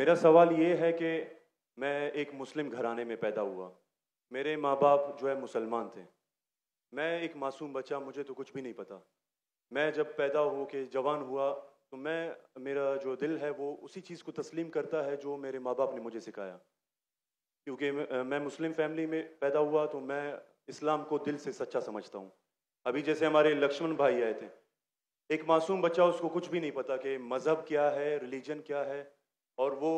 मेरा सवाल ये है कि मैं एक मुस्लिम घराने में पैदा हुआ मेरे माँ बाप जो है मुसलमान थे मैं एक मासूम बच्चा मुझे तो कुछ भी नहीं पता मैं जब पैदा हो के जवान हुआ तो मैं मेरा जो दिल है वो उसी चीज़ को तस्लीम करता है जो मेरे माँ बाप ने मुझे सिखाया क्योंकि मैं मुस्लिम फैमिली में पैदा हुआ तो मैं इस्लाम को दिल से सच्चा समझता हूँ अभी जैसे हमारे लक्ष्मण भाई आए थे एक मासूम बच्चा उसको कुछ भी नहीं पता कि मज़हब क्या है रिलीजन क्या है और वो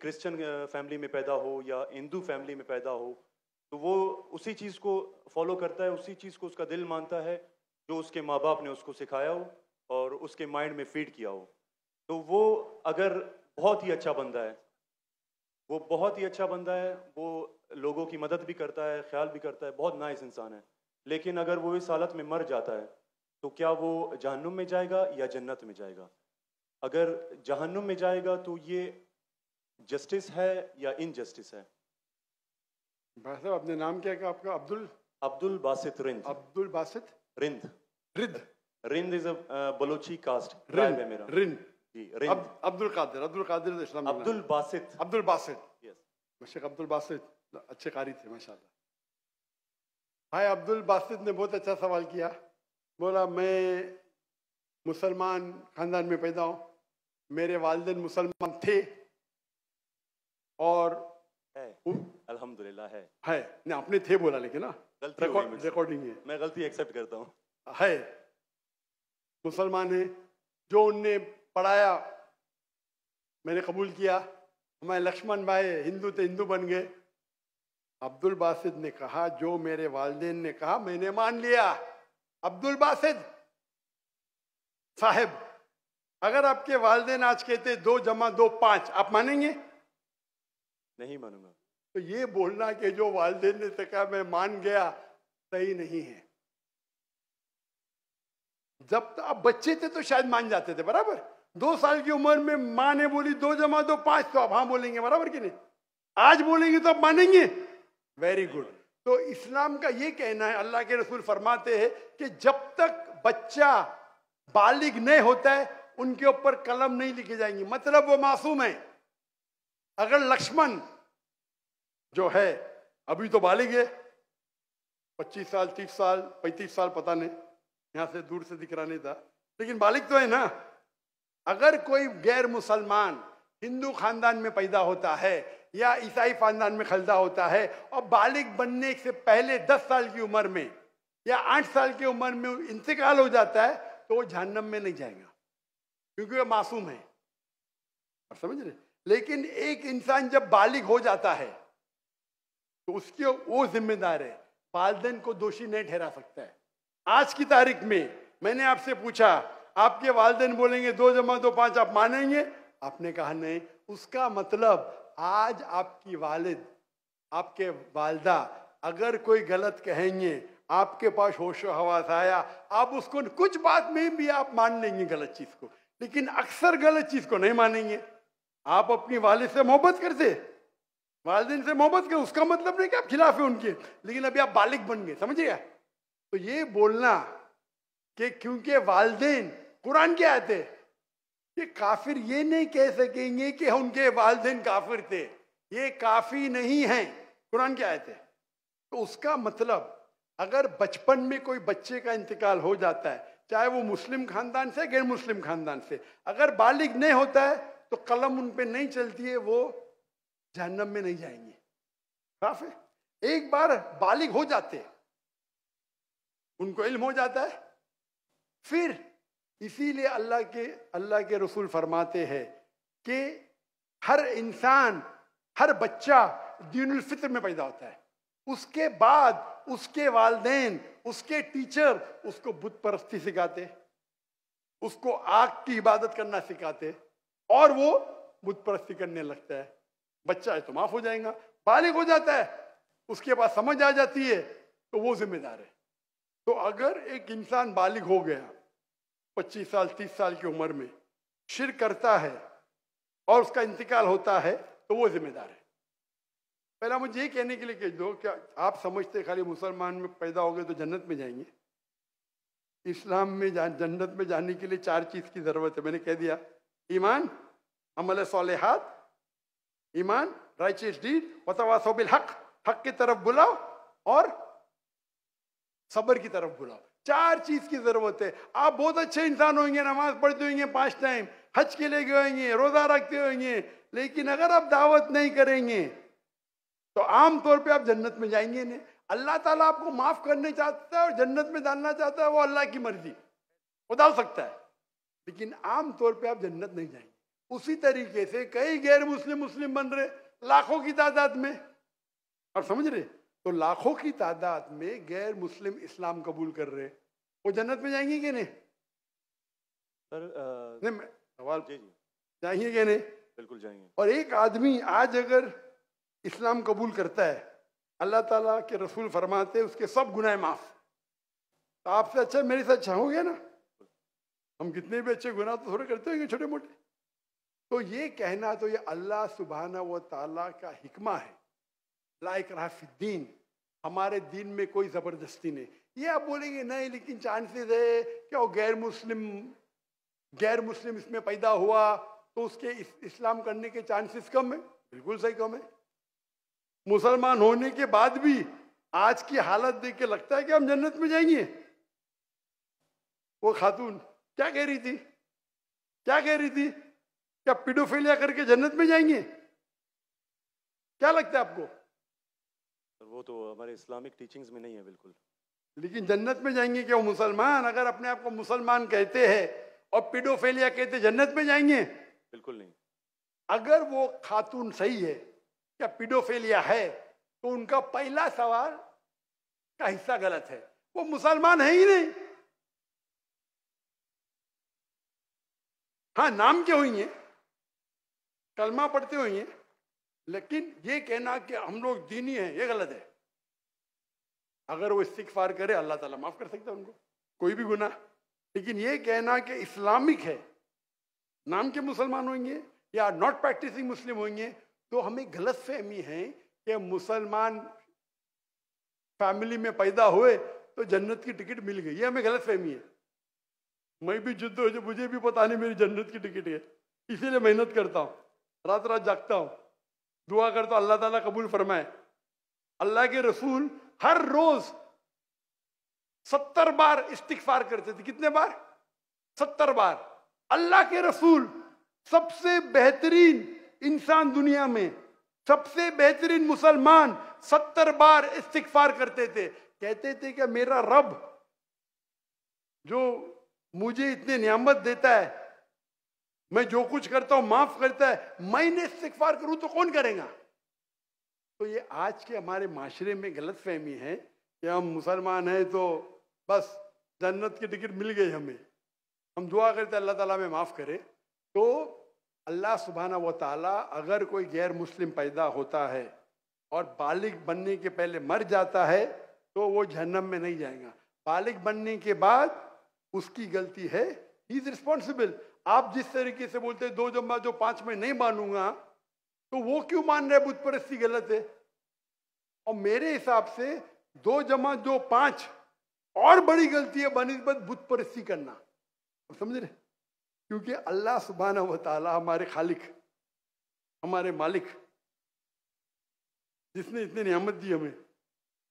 क्रिश्चियन फैमिली में पैदा हो या हिंदू फैमिली में पैदा हो तो वो उसी चीज़ को फॉलो करता है उसी चीज़ को उसका दिल मानता है जो उसके माँ बाप ने उसको सिखाया हो और उसके माइंड में फीड किया हो तो वो अगर बहुत ही अच्छा बंदा है वो बहुत ही अच्छा बंदा है वो लोगों की मदद भी करता है ख्याल भी करता है बहुत नाइस इंसान है लेकिन अगर वो इस हालत में मर जाता है तो क्या वो जहनुम में जाएगा या जन्नत में जाएगा अगर जहन्नुम में जाएगा तो ये जस्टिस है या इनजस्टिस है भाई साहब आपने नाम क्या है आपका Abdul Abdul Basit Rind Abdul Basit Rind Rind Rind is a uh, Balochi caste Rind है मेरा रिंद जी रिंद अब, अब्दुल कादिर अब्दुल कादिर इस्लाम अब्दुल बासित अब्दुल बासित यस मशक अब्दुल बासित अच्छे कारी थे माशाल्लाह भाई अब्दुल बासित ने बहुत अच्छा सवाल किया बोला मैं मुसलमान ख़ानदान में पैदा हूँ मेरे वालद मुसलमान थे और अल्हम्दुलिल्लाह है है आपने थे बोला लेकिन ना रिकॉर्डिंग है मैं गलती एक्सेप्ट करता हूँ है मुसलमान है जो उनने पढ़ाया मैंने कबूल किया हमारे लक्ष्मण भाई हिंदू थे हिंदू बन गए अब्दुल बासिद ने कहा जो मेरे वालदेन ने कहा मैंने मान लिया अब्दुल बासिद साहेब अगर आपके वालदेन आज कहते दो जमा दो पांच आप मानेंगे नहीं मानूंगा तो ये बोलना कि जो वालदे ने कहा मैं मान गया सही नहीं है जब तो आप बच्चे थे तो शायद मान जाते थे बराबर दो साल की उम्र में माँ ने बोली दो जमा दो पांच तो आप हाँ बोलेंगे बराबर कि नहीं आज बोलेंगे तो आप मानेंगे वेरी गुड तो इस्लाम का ये कहना है अल्लाह के रसूल फरमाते हैं कि जब तक बच्चा बालिग नहीं होता है उनके ऊपर कलम नहीं लिखी जाएंगी मतलब वो मासूम है अगर लक्ष्मण जो है अभी तो बालिग है पच्चीस साल तीस साल पैंतीस साल पता नहीं यहां से दूर से दिख रहा नहीं था लेकिन बालिक तो है ना अगर कोई गैर मुसलमान हिंदू खानदान में पैदा होता है या ईसाई खानदान में खलदा होता है और बालिग बनने से पहले दस साल की उम्र में या आठ साल की उम्र में इंतकाल हो जाता है तो वो जहनम में नहीं जाएगा क्योंकि वे मासूम है और समझ रहे लेकिन एक इंसान जब बालिग हो जाता है तो उसके वो जिम्मेदार है वालदेन को दोषी नहीं ठहरा सकता है आज की तारीख में मैंने आपसे पूछा आपके वालदेन बोलेंगे दो जमा दो पांच आप मानेंगे आपने कहा नहीं उसका मतलब आज आपकी वालिद आपके वालदा अगर कोई गलत कहेंगे आपके पास होशो हवास आया आप उसको कुछ बात में भी आप मान लेंगे गलत चीज को लेकिन अक्सर गलत चीज को नहीं मानेंगे आप अपनी वालिद से मोहब्बत करते वालदेन से मोहब्बत कर उसका मतलब नहीं कि आप खिलाफ है उनके लेकिन अभी आप बालिक बन गए समझिएगा तो ये बोलना कि क्योंकि वालदेन कुरान के आते ये काफिर ये नहीं कह सकेंगे कि उनके वालदेन काफिर थे ये काफी नहीं है कुरान के आए थे तो उसका मतलब अगर बचपन में कोई बच्चे का इंतकाल हो जाता है चाहे वो मुस्लिम खानदान से गैर मुस्लिम खानदान से अगर बालिग नहीं होता है तो कलम उन पर नहीं चलती है वो जहनम में नहीं जाएंगे साफ है एक बार बालिग हो जाते हैं उनको इल्म हो जाता है फिर इसीलिए अल्लाह के अल्लाह के रसूल फरमाते हैं कि हर इंसान हर बच्चा फितर में पैदा होता है उसके बाद उसके वालदेन उसके टीचर उसको बुत परस्ती सिखाते उसको आग की इबादत करना सिखाते और वो बुत परस्ती करने लगता है बच्चा है तो माफ हो जाएगा बालिग हो जाता है उसके पास समझ आ जाती है तो वो जिम्मेदार है तो अगर एक इंसान बालिग हो गया 25 साल 30 साल की उम्र में शिर करता है और उसका इंतकाल होता है तो वो जिम्मेदार है पहला मुझे ये कहने के लिए कह दो क्या आप समझते खाली मुसलमान में पैदा हो गए तो जन्नत में जाएंगे इस्लाम में जा जन्नत में जाने के लिए चार चीज़ की ज़रूरत है मैंने कह दिया ईमान अमल सोलहत ईमान राइचियस डीड वतवासोबिल हक हक की तरफ बुलाओ और सबर की तरफ बुलाओ चार चीज़ की ज़रूरत है आप बहुत अच्छे इंसान होंगे नमाज पढ़ते होंगे पांच टाइम हज के लिए गए होंगे रोज़ा रखते होंगे लेकिन अगर आप दावत नहीं करेंगे तो आम तौर पे आप जन्नत में जाएंगे नहीं अल्लाह ताला आपको माफ करने चाहता है और जन्नत में डालना चाहता है वो अल्लाह की मर्जी वो डाल सकता है लेकिन आम तौर पे आप जन्नत नहीं जाएंगे उसी तरीके से कई गैर मुस्लिम मुस्लिम बन रहे लाखों की तादाद में आप समझ रहे तो लाखों की तादाद में गैर मुस्लिम इस्लाम कबूल कर रहे वो जन्नत में जाएंगे कि नहीं सर सवाल जाएंगे कि नहीं बिल्कुल जाएंगे और एक आदमी आज अगर इस्लाम कबूल करता है अल्लाह ताला के रसूल फरमाते उसके सब गुनाह माफ तो आपसे अच्छा मेरे से अच्छा होंगे ना हम कितने भी अच्छे गुनाह तो थोड़े करते होंगे छोटे मोटे तो ये कहना तो ये अल्लाह सुबहाना व ताला का हिकमा है लाइक रहा हमारे दिन में कोई ज़बरदस्ती नहीं ये आप बोलेंगे नहीं लेकिन चांसेस है कि वो गैर मुस्लिम गैर मुस्लिम इसमें पैदा हुआ तो उसके इस, इस्लाम करने के चांसेस कम है बिल्कुल सही कम है मुसलमान होने के बाद भी आज की हालत देख के लगता है कि हम जन्नत में जाएंगे वो खातून क्या कह रही थी क्या कह रही थी क्या पिडोफेलिया करके जन्नत में जाएंगे क्या लगता है आपको वो तो हमारे इस्लामिक टीचिंग्स में नहीं है बिल्कुल लेकिन जन्नत में जाएंगे क्या वो मुसलमान अगर अपने आप को मुसलमान कहते हैं और पिडोफेलिया कहते जन्नत में जाएंगे बिल्कुल नहीं अगर वो खातून सही है या पिडोफेलिया है तो उनका पहला सवाल का हिस्सा गलत है वो मुसलमान है ही नहीं हाँ नाम के हुई है कलमा पढ़ते हुई है लेकिन ये कहना कि हम लोग दीनी हैं ये गलत है अगर वो फार करे अल्लाह ताला माफ कर सकता है उनको कोई भी गुना लेकिन ये कहना कि इस्लामिक है नाम के मुसलमान होंगे या नॉट प्रैक्टिसिंग मुस्लिम होंगे तो हमें गलत फहमी है कि मुसलमान फैमिली में पैदा हुए तो जन्नत की टिकट मिल गई ये हमें गलत फहमी है मैं भी जुद्ध हो मुझे भी पता नहीं मेरी जन्नत की टिकट है इसीलिए मेहनत करता हूँ रात रात जागता हूँ दुआ करता हूँ अल्लाह ताला कबूल फरमाए अल्लाह के रसूल हर रोज सत्तर बार इस्तिकफार करते थे कितने बार सत्तर बार अल्लाह के रसूल सबसे बेहतरीन इंसान दुनिया में सबसे बेहतरीन मुसलमान सत्तर बार इस्तिगफार करते थे कहते थे कि मेरा रब जो मुझे इतने नियामत देता है मैं जो कुछ करता हूं माफ करता है मैंने इस्तफार करूं तो कौन करेगा तो ये आज के हमारे माशरे में गलत फहमी है कि हम मुसलमान हैं तो बस जन्नत की टिकट मिल गई हमें हम दुआ करते अल्लाह ताला में माफ़ करे तो अल्लाह सुबहाना व ताला अगर कोई गैर मुस्लिम पैदा होता है और बालिग बनने के पहले मर जाता है तो वो जहन्नम में नहीं जाएगा बालिग बनने के बाद उसकी गलती है ही इज रिस्पॉन्सिबल आप जिस तरीके से बोलते हैं दो जम्मा जो पांच में नहीं मानूंगा तो वो क्यों मान रहे बुद्ध परस्ती गलत है और मेरे हिसाब से दो जमा दो पांच और बड़ी गलती है बनस्बत बुत परस्ती करना समझ रहे क्योंकि अल्लाह सुबहाना वाली हमारे खालिक हमारे मालिक जिसने इतनी नियामत दी हमें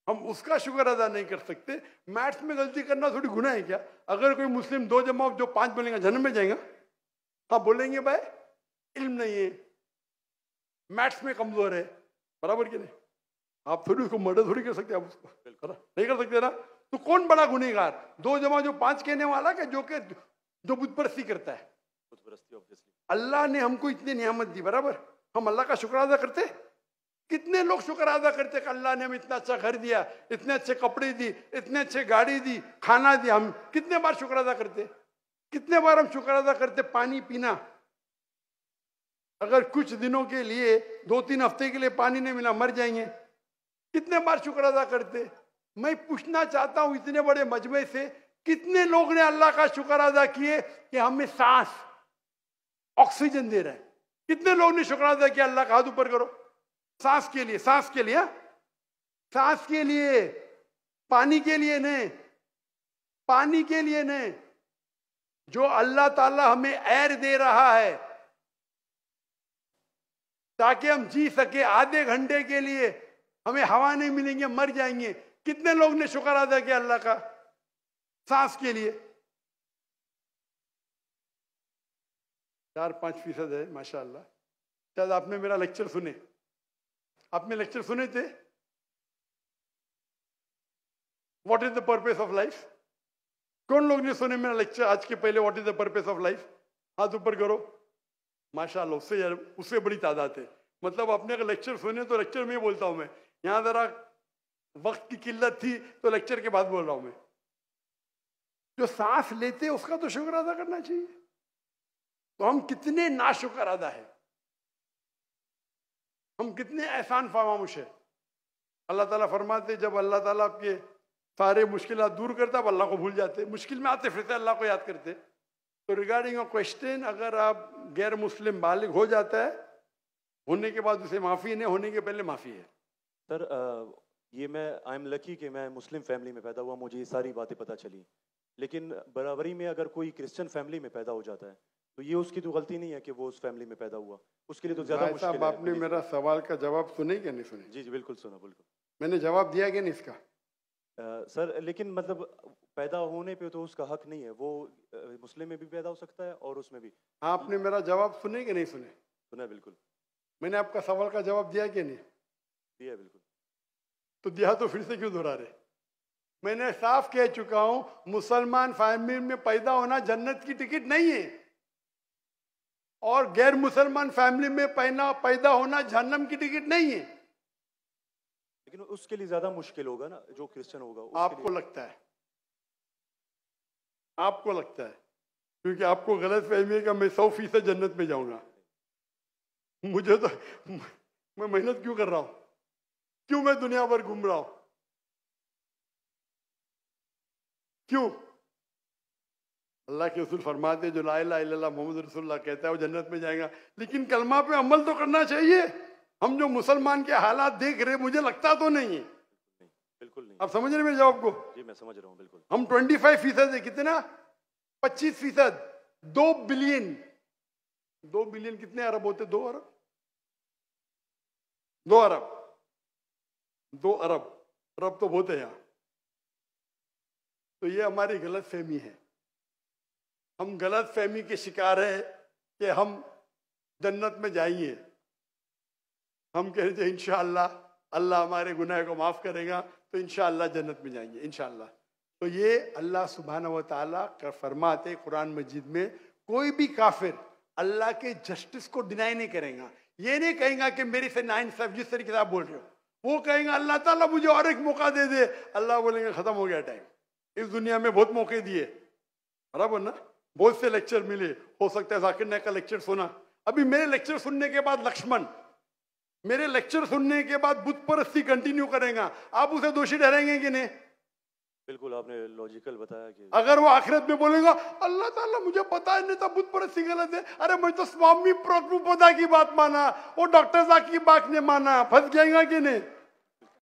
हम उसका शुक्र अदा नहीं कर सकते मैथ्स में गलती करना थोड़ी गुना है क्या अगर कोई मुस्लिम दो जमा जो पांच बोलेगा जन्म में जाएगा हाँ बोलेंगे भाई इल्म नहीं है मैथ्स में कमजोर है बराबर के नहीं आप थोड़ी उसको मर्डर थोड़ी कर सकते आप उसको नहीं कर सकते ना तो कौन बड़ा गुनेगार दो जमा जो पांच कहने वाला के जो के जो बुतपरस्ती करता है अल्लाह ने हमको इतनी नियामत दी बराबर हम अल्लाह का शुक्र अदा करते कितने लोग शुक्र अदा करते कि अल्लाह ने हमें इतना अच्छा घर दिया इतने अच्छे कपड़े दी इतने अच्छे गाड़ी दी खाना दिया हम कितने बार शुक्र अदा करते कितने बार हम शुक्र अदा करते पानी पीना अगर कुछ दिनों के लिए दो तीन हफ्ते के लिए पानी नहीं मिला मर जाएंगे कितने बार शुक्र अदा करते मैं पूछना चाहता हूँ इतने बड़े मजमे से कितने लोग ने अल्लाह का शुक्र अदा किए कि हमें सांस ऑक्सीजन दे रहा है कितने लोग ने शुक्र अदा किया अल्लाह का हाथ ऊपर करो सांस के लिए सांस के लिए हाँ? सांस के लिए पानी के लिए नहीं पानी के लिए नहीं जो अल्लाह ताला हमें एयर दे रहा है ताकि हम जी सके आधे घंटे के लिए हमें हवा नहीं मिलेंगे मर जाएंगे कितने लोग ने शुक्र अदा किया अल्लाह का सास के लिए चार पांच फीसद है माशाल्लाह शायद आपने मेरा लेक्चर सुने आपने लेक्चर सुने थे what is the purpose of life कौन लोग ने सुने मेरा लेक्चर आज के पहले what is the purpose of life हाथ ऊपर करो माशाल्लाह उससे उससे बड़ी तादाद है मतलब आपने अगर लेक्चर सुने तो लेक्चर में ही बोलता हूँ मैं यहाँ ज़रा वक्त की किल्लत थी तो लेक्चर के बाद बोल रहा हूँ मैं जो सांस लेते उसका तो शुक्र अदा करना चाहिए तो हम कितने नाशुक्र अदा है हम कितने एहसान फवामुश है अल्लाह ताला फरमाते जब अल्लाह ताला आपके सारे मुश्किल दूर करता अब अल्लाह को भूल जाते मुश्किल में आते फिरते अल्लाह को याद करते तो रिगार्डिंग अ क्वेश्चन अगर आप गैर मुस्लिम बालिग हो जाता है होने के बाद उसे माफ़ी नहीं होने के पहले माफ़ी है सर ये मैं आई एम लकी कि मैं मुस्लिम फैमिली में पैदा हुआ मुझे ये सारी बातें पता चली लेकिन बराबरी में अगर कोई क्रिश्चियन फैमिली में पैदा हो जाता है तो ये उसकी तो गलती नहीं है कि वो उस फैमिली में पैदा हुआ उसके लिए तो ज्यादा मुश्किल आपने मेरा सवाल का जवाब सुने क्या नहीं सुने जी जी बिल्कुल सुना बिल्कुल मैंने जवाब दिया क्या नहीं इसका आ, सर लेकिन मतलब पैदा होने पे तो उसका हक नहीं है वो मुस्लिम में भी पैदा हो सकता है और उसमें भी आपने मेरा जवाब सुने कि नहीं सुने सुना बिल्कुल मैंने आपका सवाल का जवाब दिया कि नहीं दिया बिल्कुल तो दिया तो फिर से क्यों दोहरा रहे मैंने साफ कह चुका हूं मुसलमान फैमिली में पैदा होना जन्नत की टिकट नहीं है और गैर मुसलमान फैमिली में पैना पैदा होना जहन्नम की टिकट नहीं है लेकिन उसके लिए ज्यादा मुश्किल होगा ना जो क्रिश्चियन होगा आपको लगता है आपको लगता है क्योंकि आपको गलत फहमी है कि मैं सौ फीसद जन्नत में जाऊंगा मुझे तो मैं मेहनत क्यों कर रहा हूं क्यों मैं दुनिया भर घूम रहा हूं क्यों अल्लाह के रसूल फरमाते जो ला मोहम्मद रसुल्ला कहता है वो जन्नत में जाएगा लेकिन कलमा पे अमल तो करना चाहिए हम जो मुसलमान के हालात देख रहे मुझे लगता तो नहीं है बिल्कुल नहीं आप समझ रहे मेरे जवाब को जी मैं समझ रहा हूँ बिल्कुल हम फाइव फीसद है कितना पच्चीस फीसद दो बिलियन दो बिलियन कितने अरब होते दो अरब दो अरब दो अरब अरब तो बहुत है यहाँ तो ये हमारी गलत फहमी है हम गलत फहमी के शिकार है कि हम जन्नत में जाइए हम कह रहे थे इनशाला अल्लाह हमारे गुनाह को माफ़ करेगा तो इनशाला जन्नत में जाएंगे इनशाला तो ये अल्लाह सुबहाना व ताली फरमाते कुरान मजिद में कोई भी काफिर अल्लाह के जस्टिस को डिनाई नहीं करेगा ये नहीं कहेगा कि मेरी से नाइन साहब जिस तरीके से आप बोल रहे हो वो कहेंगे अल्लाह ताला मुझे और एक मौका दे दे अल्लाह बोलेंगे ख़त्म हो गया टाइम इस दुनिया में बहुत मौके दिए बराबर ना बहुत से लेक्चर मिले हो सकता है जाकिर नायक का लेक्चर सुना अभी मेरे लेक्चर सुनने के बाद लक्ष्मण मेरे लेक्चर सुनने के बाद बुद्ध परस्ती कंटिन्यू करेगा आप उसे दोषी ठहरेंगे कि नहीं बिल्कुल आपने लॉजिकल बताया कि अगर वो आखिरत में बोलेगा अल्लाह ताला मुझे पता है नहीं था तो बुद्ध परस्ती गलत है अरे मैं तो स्वामी प्रभुपदा की बात माना वो डॉक्टर साहब की बात ने माना फंस जाएगा कि नहीं